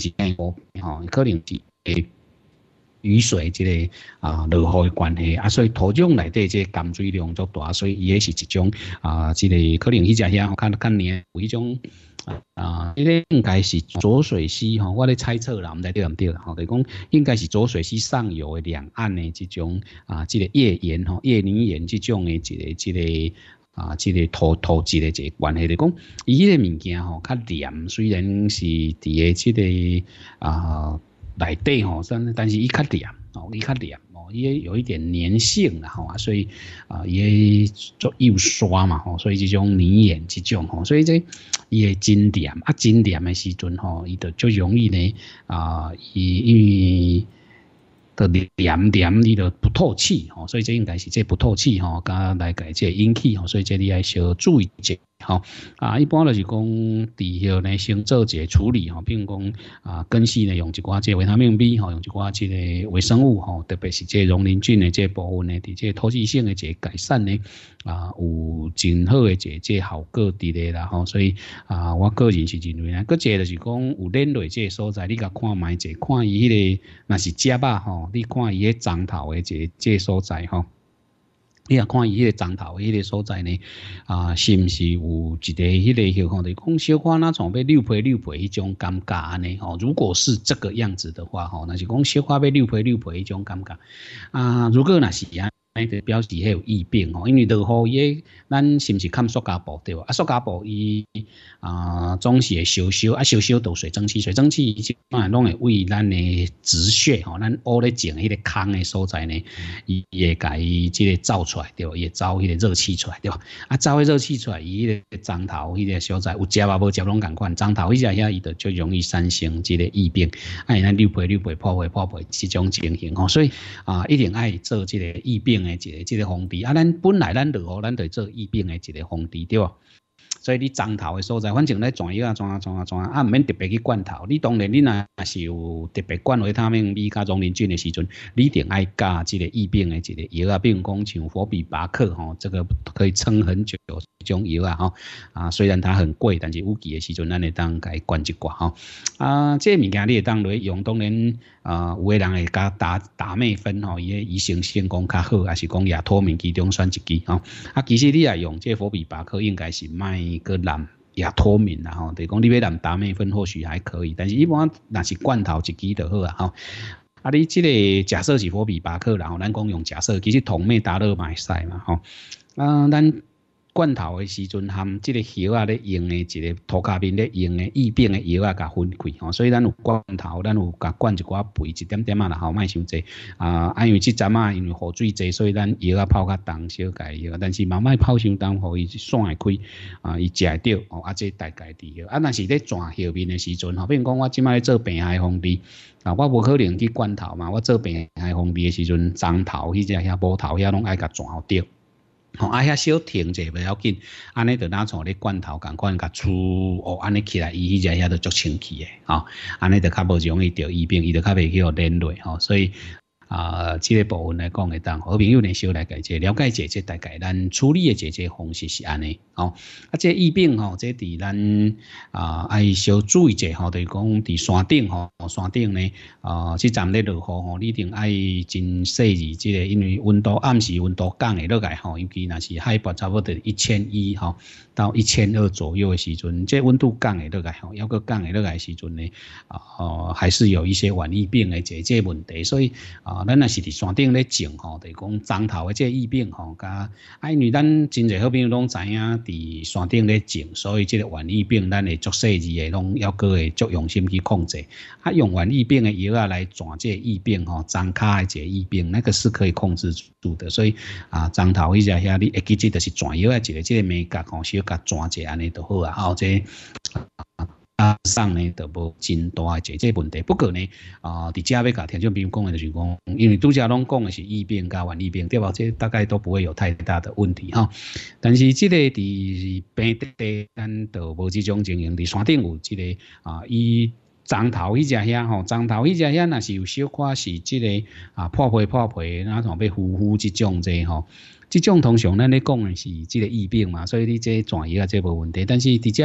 是安国吼，可能是诶。雨水即个啊，落雨的关系啊，所以土壤内底即个含水量足大，所以伊也是一种啊，即个可能伊只些较较黏，有一种啊，应该是浊水溪吼，我咧猜测啦，唔知对唔对啦吼，就讲应该是浊水溪上游嘅两岸的这种啊，即个页岩吼、页泥岩即种的一个、一个啊，即个土土质的这个关系，就讲伊个物件吼较黏，虽然是伫个即个啊。内底吼，但但是伊较黏，哦伊较黏哦，也有一点粘性啦，吼，所以啊也做又刷嘛，吼，所以这种粘岩这种吼，所以这伊会粘点，啊粘点的时阵吼，伊就就容易呢啊，伊因为的黏黏，伊就不透气，吼，所以这应该是这不透气吼，加来改这引起吼，所以这你还小注意一。好啊，一般就是讲，伫许呢先做些处理吼，比如讲啊，根系呢用一寡这维他命 B 吼，用一寡个微生物吼，特别是即溶磷菌的即部分呢，伫即透气性的这改善呢啊，有真好诶，即效果伫咧啦吼，所以啊，我个人是认为啊搁者就是讲，有两类即所在，你甲看买者，看伊迄个那是假吧吼，你看伊迄长头诶即这所在吼。你啊看伊迄个枕头伊个所在呢啊，是毋是有一个迄个叫看的，讲小花那从被六铺六铺迄种尴尬呢？哦，如果是这个样子的话，吼，那是讲小花被六铺六铺迄种尴尬啊。如果那是，哎，表示还有疫病哦，因为落雨伊，咱是不是看塑胶布对无？啊，塑胶布伊啊，总是会烧烧，啊烧烧都水蒸汽，水蒸汽当然拢会为咱嘞止血吼，咱屙咧进迄个坑嘞所在呢，伊会介伊即个造出来对无？也造迄个热气出来对无？啊，造迄热气出来，伊迄个脏头迄个所在有接啊无接拢共款，脏头一下遐伊就就容易产生即个疫病，哎，咱绿肥绿肥破肥破肥，这种情形吼，所以啊，一定爱做即个疫病。诶，一个这个皇帝啊，咱本来咱如何咱就做疫病诶一个皇帝对不？所以你长头诶所在，反正咧转啊怎啊怎啊怎啊，啊唔免特别去罐头。你当然你呐是有特别关为他命美加农民进诶时阵，你一定爱加即个疫病诶一个药啊，并讲像火比巴克吼，这个可以撑很久种药啊吼啊，虽然它很贵，但是有急诶时阵，咱会当给灌一罐吼啊，这物件你当来用当然。啊，有个人会加打打咩粉吼，伊个医生先讲较好，还是讲亚脱敏其中选一支吼。啊，其实你啊用这佛比巴克应该是卖个难亚脱敏啦吼。就讲你要难打咩粉或许还可以，但是一般那是罐头一支就好啊吼。啊，你这个假设是佛比巴克然后咱讲用假设，其实同咩达乐蛮赛嘛吼。啊，咱。罐头的时阵含这个药啊，咧用的，一个涂骹面咧用的，疫病的药啊，甲分开吼。所以咱有罐头，咱有甲罐一寡肥一点点啊，然后卖伤济啊。因为即阵啊，因为雨水济，所以咱药啊泡较重，小解药。但是慢慢泡伤重，可以散开啊，伊食会着哦。啊，即大概滴啊，那是咧转后面的时阵吼。比如讲，我即卖做病害防治啊，我无可能去罐头嘛。我做病害防治的时阵，长头、迄只遐无头遐拢爱甲转着。哦，啊，遐小停者不要紧，安尼就拿从咧罐头、共罐、甲厝哦，安尼起来伊迄只遐都足清气诶哦，安尼就较无容易得疫病，伊就较未去互连累哦，所以。啊，这个部分来讲，会当好朋友人少来解决，了解解决大概咱处理的解决方式是安尼。哦。啊，这疫病吼，这地咱啊爱小注意者吼，就是讲，伫山顶吼，山顶咧啊，即站咧落雨吼，你一定爱真细致，即个，因为温度暗时温度降嘅落来吼，尤其那是海拔差不多一千一吼到一千二左右的时阵，即温度降嘅落来吼，要佫降嘅落来时阵咧，啊，还是有一些晚疫病的解决问题，所以啊。咱若是伫山顶咧种吼，就讲樟头诶，即个疫病吼，甲啊，因为咱真侪好朋友拢知影伫山顶咧种，所以即个原疫病咱会足细致诶，拢要搁会足用心去控制。啊，用原疫病诶药啊来转个疫病吼，樟卡一个疫病那个是可以控制住的。所以啊，樟头迄只遐你会记记是转药一个，即个物隔吼，小甲转一安尼就好啊。啊，即。啊，上呢都无真大个这这问题，不过呢，啊，伫遮要甲听朋友讲的就是讲，因为拄则拢讲的是疫变加原疫变，对吧？这大概都不会有太大的问题哈。但是即个伫平地咱都无即种情形，伫山顶有这个啊，伊樟头迄只遐吼，樟头迄只遐那是有小块是即个啊破皮破皮，那像要呼呼即种者吼。即种通常，咱咧讲诶是即个疫病嘛，所以你即转移啊，即无问题。但是直接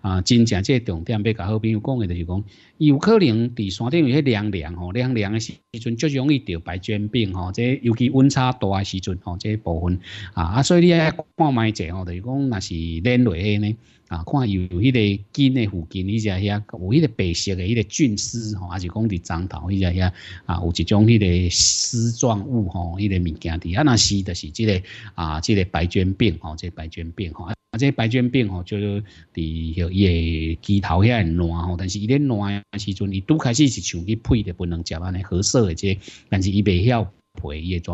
啊，真正即重点，要甲好朋友讲诶，就是讲，有可能伫山顶有迄凉凉吼，凉凉诶时阵，最容易得白绢病吼。即尤其温差大诶时阵吼，即部分啊啊，所以你爱看卖者吼，就是讲，若是冷落去呢。啊，看有迄个肩的附近，伊就遐有迄个白色诶迄个菌丝吼，还是讲伫长头伊就遐啊，有一种迄个丝状物吼，迄个物件伫啊，那是就是即个啊，即个白绢病吼，即白绢病吼，啊，即白绢病吼，就伫迄个枝头遐烂吼，但是伊咧烂诶时阵，伊拄开始是像去配着，不能食安尼好色诶，这，但是伊袂晓配伊会怎。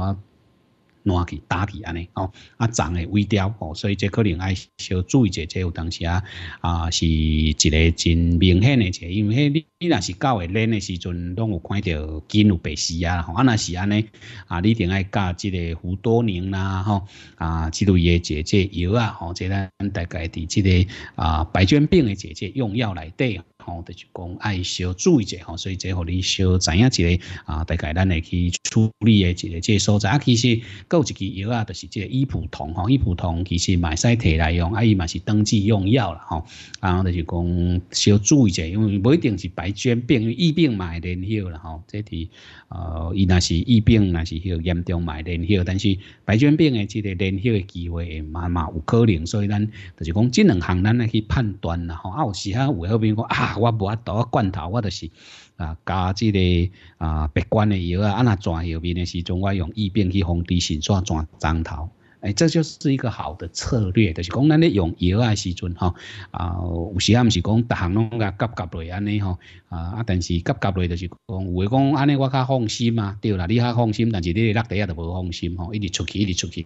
烂去打去安尼，哦，啊脏的微雕哦，所以这可能爱小注意一这有当时啊，啊是一个真明显诶，个，因为迄你你若是教会冷的时阵，拢有看到筋有白丝啊，吼啊那是安尼啊，你定爱教即个胡多宁啦，吼啊，即类诶姐姐药啊，吼即咱大概伫即个啊白癣病诶姐姐用药内底。吼，就是讲爱少注意者吼，所以这互你少知影一个啊，大概咱会去处理的一个这所在啊。其实，搁有一支药啊，就是这伊普通吼，依普通其实卖使摕来用，啊，伊嘛是登记用药了吼。然后就是讲少注意者，因为不一定是白栓病，因为疫病买连续了吼。这是呃，伊那是疫病，那是许严重买连续，但是白栓病的这个连续的机会嘛嘛有可能，所以咱就是讲这两项咱来去判断啦吼。啊，有时啊，有后边讲啊。我无法度，啊罐头，我就是啊加即个啊别罐的药啊。啊那转后面的时候，我用疫病去防治线虫转长头。哎，这就是一个好的策略，就是讲咱咧用药的时阵吼，啊有时啊唔是讲，逐项拢甲夹夹落安尼吼啊。啊，但是夹夹落就是讲，有诶讲安尼我较放心嘛，对啦，你较放心，但是你落地啊都无放心吼，一直出去一直出去。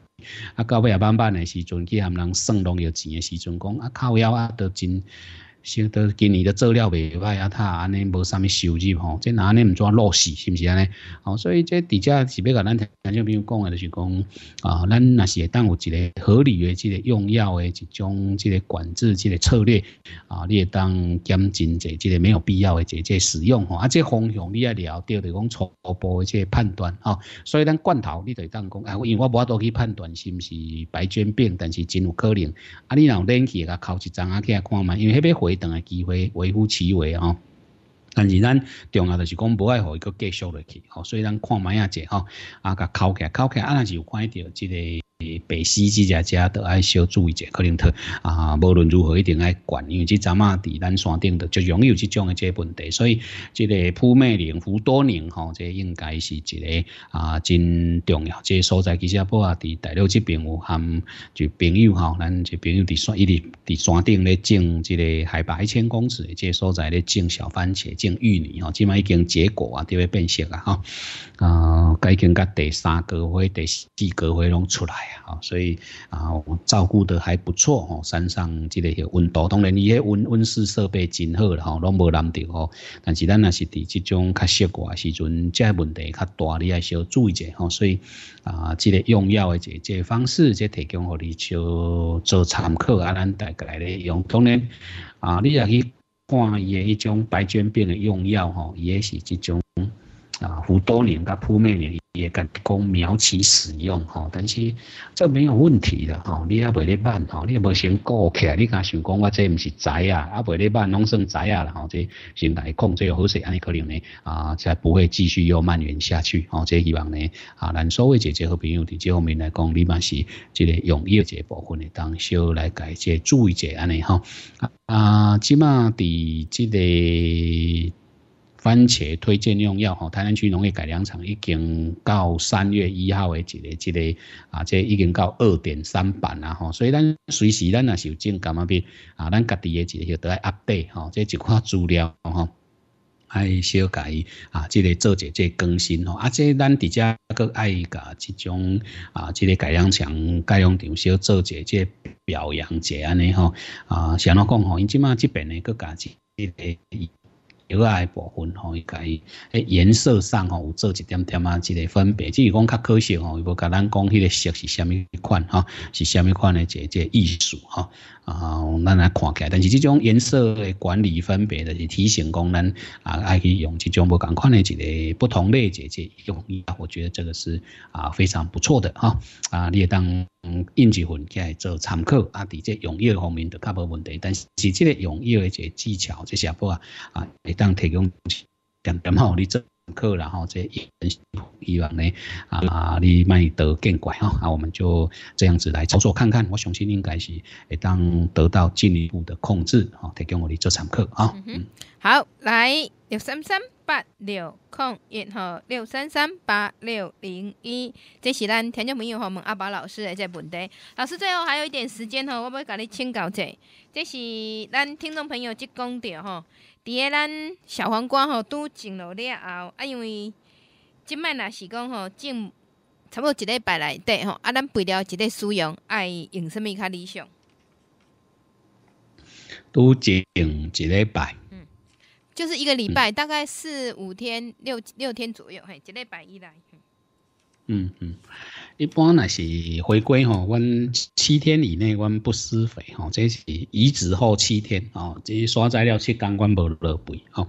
啊，到尾啊慢慢的时阵，去含人算农药钱的时阵讲啊，靠药啊都真。是到今年都做了袂歹啊，他安尼无啥物收入吼，即哪安尼唔做落实，是不是安尼？哦，所以即底下是要甲咱听众朋友讲的，就是讲啊，咱那是会当有一个合理的即个用药的一种即个管制即个策略啊，你会当减进者即个没有必要的即个使用吼，啊即方向你也了解，就讲初步个即判断吼，所以咱罐头你就会当讲，哎，因为我无法度去判断是毋是白血病，但是真有可能啊，你若有冷气甲考一张起来看嘛，因为迄边回。等个机会微乎其微哦，但是咱重要就是讲无爱互伊个继续落去，所以咱看卖啊者吼，啊个起来，考起来，那若是看到即个。白丝只只只都爱小注意者，可能特啊，无论如何一定爱管，因为即阵啊，伫咱山顶的就容易有即种诶即个问题，所以即个铺灭岭、符多岭吼，这应该是一个啊真重要即个所在。其实不啊，伫大陆这边有含就朋友吼，咱即朋友伫山伊伫伫山顶咧种即个海拔一千公尺，即个所在咧种小番茄、种芋泥吼，即卖已经结果啊，都要变色啊，吼，啊，该经甲第三个或第四个会拢出来。好，所以啊，照顾得还不错吼。山上这个温度，当然伊个温温室设备真好了吼，拢无难到哦。但是咱那是伫这种较室外时阵，即问题较大，你还是要注意者吼。所以啊，即个用药的这这方式，这提供互你就做参考啊，咱大来咧用。当然啊，你若去看伊个一种白癣病的用药吼，伊也是这种。啊，很多人噶铺面哩，也甲供苗期使用吼，但是这没有问题的吼，你也袂咧办吼，你也无先顾起，来，你敢想讲我这唔是宅啊，啊袂咧办，拢算宅啊啦吼，这先来控制好势，安尼可能呢啊才不会继续又蔓延下去吼，这希望呢啊，咱所有姐姐和朋友伫这方面来讲，你嘛是这个用药这部分的当西来解这注意一下安尼哈。啊，起码伫即个。番茄推荐用药吼，台南区农业改良场已经到三月一号诶，一个一个啊，即已经到二点三版啦吼，所以咱随时咱也是有增感冒病啊，咱家己诶一个要得来压底吼，即一块资料吼，爱修改啊，即个做者即更新吼，啊即咱伫只搁爱甲即种啊，即个改良场改良场小做者即表扬者安尼吼啊，像我讲吼，因即卖即边诶搁加一一个。有啊，部分吼，伊甲伊诶颜色上吼有做一点点啊，一个分别，只是讲较可惜吼，伊无甲咱讲迄个色是虾米款哈，是虾米款诶一个艺术哈。啊，咱来看起来，但是这种颜色的管理分别就是提醒功能啊，爱去用这种无同款的一个不同类别去用啊，我觉得这个是啊非常不错的哈啊，你也当应急混起来做参考啊，伫这用药方面就较无问题，但是实际用药的一个技巧这些不啊啊会当提供点点好你做。课，然后这一，以往呢，啊啊，你卖得更乖哈，那我们就这样子来操作看看，我相信应该是会当得到进一步的控制哈，提供我哋这场课啊。
嗯好，来六三三八六空，一后六三三八六零一，这是咱听众朋友和我们阿宝老师诶，即个问题。老师最后还有一点时间哈，我要甲你请教者，这是咱听众朋友即讲到哈。伫咧咱小黄瓜吼，拄种落了后，啊，因为即摆若是讲吼种，差不多一礼拜内底吼，啊，咱肥料一个使用，爱用甚物较理想。
都种一礼拜，
嗯，就是一个礼拜，大概四五天、六六天左右，嘿，一礼拜以来，
嗯嗯。一般呐是回归吼，阮七天以内阮不施肥吼，这是移植后七天哦，即刷材料七钢管无落肥吼。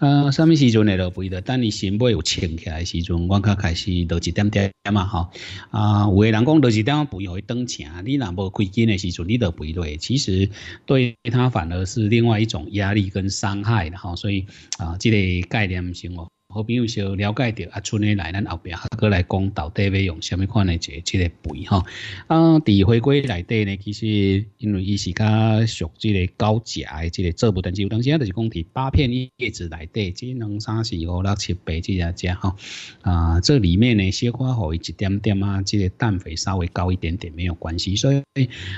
呃，什物时阵会落肥的？等你新尾有清起来时阵，阮才开始落一点点嘛吼。啊，有个人讲落一点肥有会当青，你若无开根的时阵你落肥对，其实对它反而是另外一种压力跟伤害的吼，所以啊，即个概念唔哦。好朋友想了解着啊，春里来咱后边，下个来讲到底要用什么款的这这个肥哈？啊，伫回归内底呢，其实因为伊是较属这个高价的这个作物，但是有当时啊，就是讲伫八片叶子内底，即两三四五六七八这样子哈啊，这里面呢，小可以一点点啊，这个氮肥稍微高一点点没有关系，所以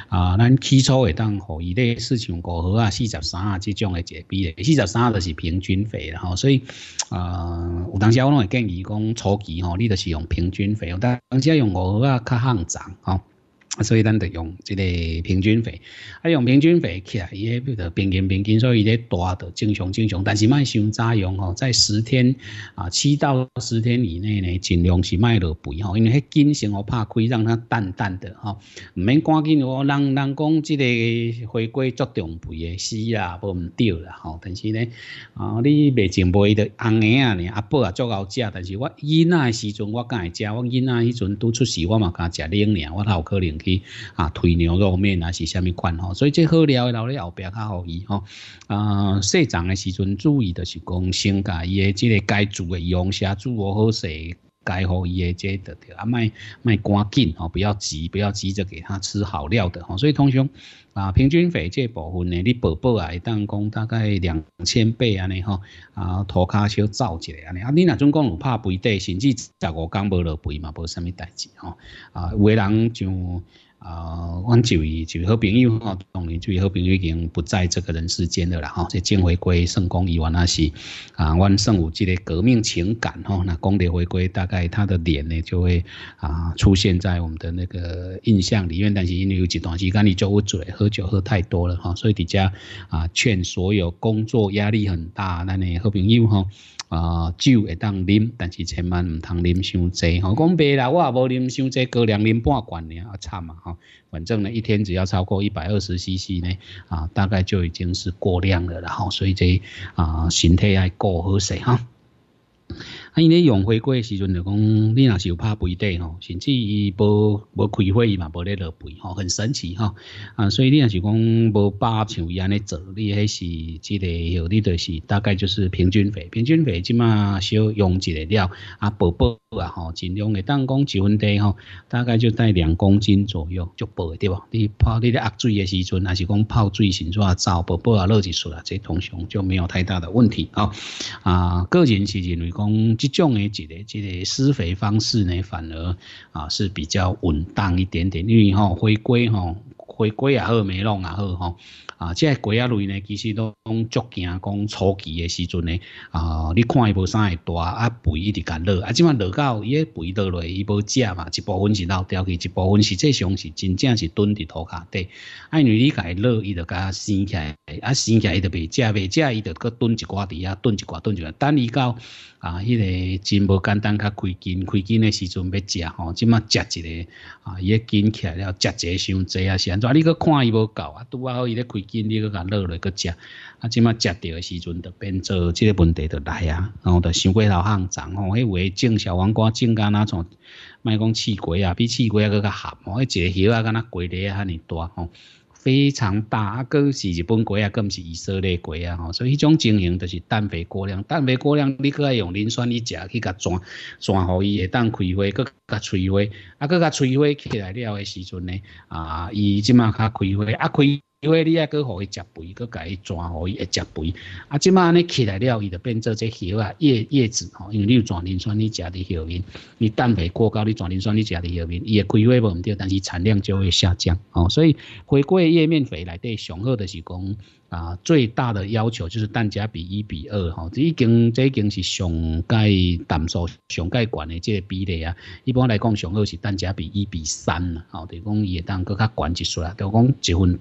啊，咱起初会当好伊咧四十五啊、四十三啊这种的这比的，四十三就是平均肥了哈，所以啊。嗯，有当时我拢会建议讲初期吼，你就是用平均费用，但当时用五个较较行长吼。啊，所以咱得用这个平均肥，啊，用平均肥起来，伊个不得平均平均，所以咧大得正常正常，但是卖伤早用吼，在十天啊，七到十天以内呢，尽量是卖落肥吼，因为金性我怕亏，让它淡淡的吼，唔免赶紧哦。人人讲这个回归做重肥诶，死啊，不唔对啦吼。但是呢，啊，你未进步伊就安尼啊呢，阿伯啊做老食，但是我囡仔时阵我敢食，我囡仔迄阵拄出世，我嘛敢食冷呢，我哪有可能？去啊，推牛肉面啊，是虾米款吼？所以最好料的留咧后边较好伊吼。啊，细种的时阵注意的是讲性格，伊的即个该做的用下做无好势。该好伊诶，即得着，啊，莫莫赶紧吼，不要急，不要急着给他吃好料的吼。所以通常啊，平均肥这部分呢，你宝宝啊，当讲大概两千倍安尼吼，啊，涂骹小走一下安尼。啊，你那种讲有怕肥短，甚至十五天无落肥嘛，无什么代志吼。啊，有为人就。啊，我就就和平友哈，当年就和平友已经不在这个人世间了啦哈，这正回归圣公以往那是啊，阮圣武即个革命情感哈，那功德回归大概他的脸呢就会啊出现在我们的那个印象里，面，但是因为有几段时间你酒嘴喝酒喝太多了哈，所以底下啊劝所有工作压力很大，那你和平友哈。啊，酒会当啉，但是千万唔通啉伤济吼。讲白啦，我啊无啉伤济，过两啉半罐尔，啊惨啊吼。反正呢，一天只要超过一百二十 CC 呢，啊大概就已经是过量了啦吼。所以这啊身体爱顾好势哈。因用回花过时阵就讲，你若是有怕肥地吼，甚至伊无无开花嘛，无咧落肥吼，很神奇哈。啊，所以你若是讲无八像伊安尼做，你还是之个有你都是大概就是平均肥，平均肥即嘛少用一个料啊，薄薄啊吼，尽量会当讲一分地吼，大概就带两公斤左右就薄对不？你泡你咧压水的时阵，还是讲泡水时阵啊，少薄薄啊落一束啊，这通常就没有太大的问题啊。啊，个人是认为讲。种的一个这个施肥方式呢，反而啊是比较稳当一点点，因为吼回归吼。回归也好，美容也好，吼啊，即个龟啊类呢，其实都讲足惊讲初期的时阵呢，啊，你看伊无啥会大啊肥，一直甲落，啊，即满落到伊个肥倒落，伊无食嘛，一部分是老掉去，一部分是即上是真正是蹲伫土骹底，啊，因为伊加落，伊就甲生起来，啊生起来伊就袂食，袂食伊就搁蹲一寡地啊，蹲一寡，蹲一寡，等伊到啊迄个真无简单，较开筋，开筋的时阵要食吼，即满食一个啊，伊个筋起来了，食个伤侪啊些。抓你搁看伊无够啊，拄啊好伊咧开金，你搁甲落来搁食，啊，即马食着诶时阵，就变做即个问题就来啊，然后就过头老上涨吼，迄有下种小黄瓜，种甲若从，卖讲刺瓜啊，比刺瓜搁较合吼，迄一个叶啊，敢若瓜啊遐尔大吼。非常大啊，个是日本龟啊，个毋是以色列龟啊，吼，所以迄种经营就是氮肥过量，氮肥过量，你个爱用磷酸一食去甲转转，好伊会当开花，佫甲催花，啊，佫甲催花起来了时阵呢，啊，伊即马较开花，啊开。因为你要去互伊食肥，去甲伊抓互伊食肥。啊，即安你起来了，伊就变做这叶啊，叶叶子吼。因为你转磷酸你食的叶面，你蛋白过高，你转磷酸你食的叶面，伊的开花不唔对，但是产量就会下降。哦，所以回归叶面肥来对雄厚的是讲。啊，最大的要求就是单价比一比二哈，这已经这已经是上界淡数、上界管的这比例啊。一般来讲，上好是单价比一比三啦，吼，就讲伊会当搁较管一些出来。就讲一份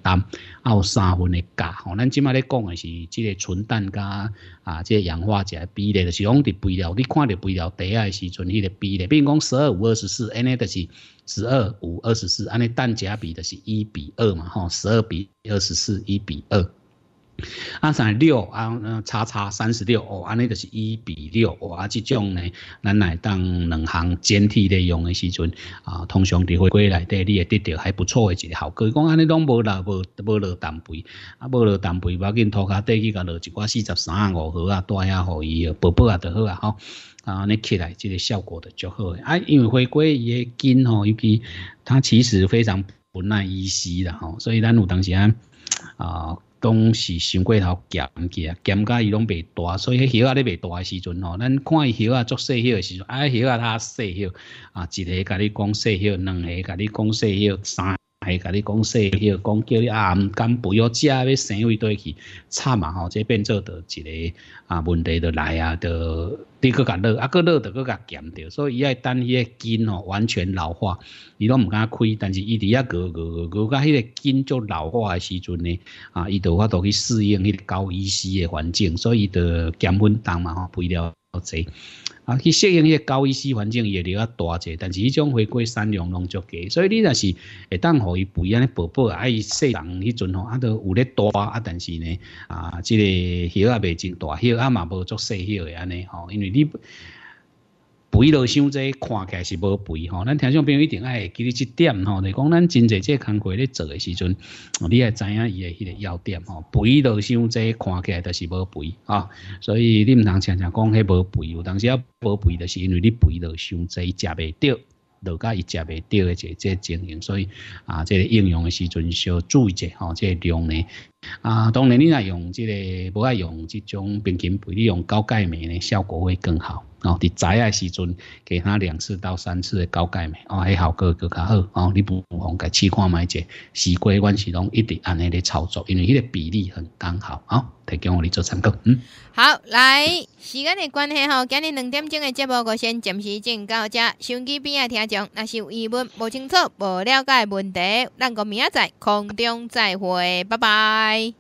还有三分的价。吼，咱即卖咧讲的是即个纯蛋价啊，即个氧化钾比例，就是讲伫肥料。你看到肥料第一时阵，迄个比例，比如讲十二五二十四，安尼就是十二五二十四，安尼蛋价比的是一比二嘛，吼，十二比二十四，一比二。啊，三六啊，叉叉三十六哦，安尼就是一比六哦。啊，这种呢，咱来当两行简体来用的时阵啊，通常伫回归内底，你会得到还不错的一个效果。讲安尼拢无了，无无落蛋白，啊，无淡蛋白，要紧涂骹底去甲落一挂四十三五号啊，带也互伊，宝宝也著好啊吼。啊，你起来这个效果就足好。啊，因为回归伊个筋吼，伊去，它其实非常不耐依稀的吼，所以咱有当时啊。拢是伤过头咸去啊，咸甲伊拢袂大，所以迄叶鱼仔咧袂大诶时阵吼，咱看伊叶仔足细叶诶时阵，啊叶仔它细叶，啊一个甲你讲细叶，两个甲你讲细叶，三。系甲你讲说，迄个讲叫你啊唔敢肥咾，食，要纤维倒去，惨嘛吼，即变做到一个啊问题就来啊，就你佮甲热，啊佮热搁甲减着，所以伊爱等迄个筋吼完全老化，伊拢唔敢开，但是伊伫遐高高高甲迄个筋就老化的时阵呢，啊，伊就发到去适应迄个高依斯的环境，所以伊减温重嘛，吼，肥了侪。啊，去适应迄个高一师环境，伊也比较大者，但是迄种回归善良拢足低，所以你若是会当互伊肥安尼，宝宝啊，伊细人迄阵吼，啊都有咧大啊，但是呢，啊，即个肉也袂真大，肉啊嘛无足细肉的安尼吼，因为你。肥了伤济，看起来是无肥吼。咱听众朋友一定爱记你一点吼，就讲咱真济这工作咧做的时阵，你也知影伊诶迄个要点吼。肥了伤济，看起来就是无肥啊。所以你唔通常常讲迄无肥，有当时啊无肥，就是因为你肥了伤济，食袂到，落加伊食袂到诶，一这情形。所以啊，这应用诶时阵要注意者吼，这量呢。啊，当然你若用这个，不爱用这种，冰淇淋，你用高钙镁呢，效果会更好。哦，伫摘诶时阵，给他两次到三次的高钙镁，哦，还好过，更较好。哦，你不妨给试看卖者，西瓜阮是拢一直按那个操作，因为迄个比例很刚好。哦，得跟我你做参考。嗯，
好，来，时间的关系吼，今日两点钟的节目，我先暂时进到这。手机边爱听众，那是有疑问、不清楚、不了解问题，咱个明仔载空中再会，拜拜。